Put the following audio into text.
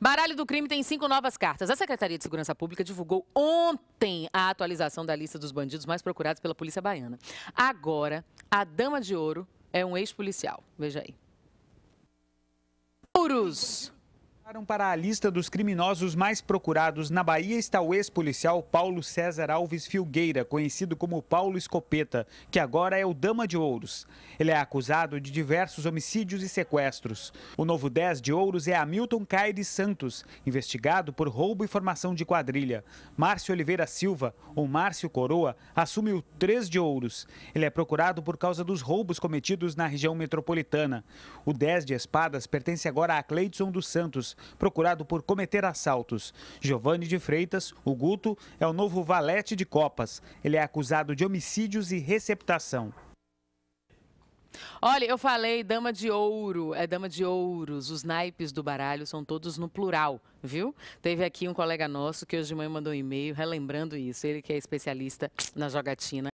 Baralho do Crime tem cinco novas cartas. A Secretaria de Segurança Pública divulgou ontem a atualização da lista dos bandidos mais procurados pela Polícia Baiana. Agora, a Dama de Ouro é um ex-policial. Veja aí. Ouros! Para a lista dos criminosos mais procurados na Bahia está o ex-policial Paulo César Alves Filgueira, conhecido como Paulo Escopeta, que agora é o Dama de Ouros. Ele é acusado de diversos homicídios e sequestros. O novo 10 de Ouros é Hamilton Caires Santos, investigado por roubo e formação de quadrilha. Márcio Oliveira Silva, ou Márcio Coroa, assume o 3 de Ouros. Ele é procurado por causa dos roubos cometidos na região metropolitana. O 10 de Espadas pertence agora a Cleidson dos Santos procurado por cometer assaltos. Giovanni de Freitas, o Guto, é o novo valete de Copas. Ele é acusado de homicídios e receptação. Olha, eu falei dama de ouro, é dama de ouros. Os naipes do baralho são todos no plural, viu? Teve aqui um colega nosso que hoje de manhã mandou um e-mail relembrando isso. Ele que é especialista na jogatina.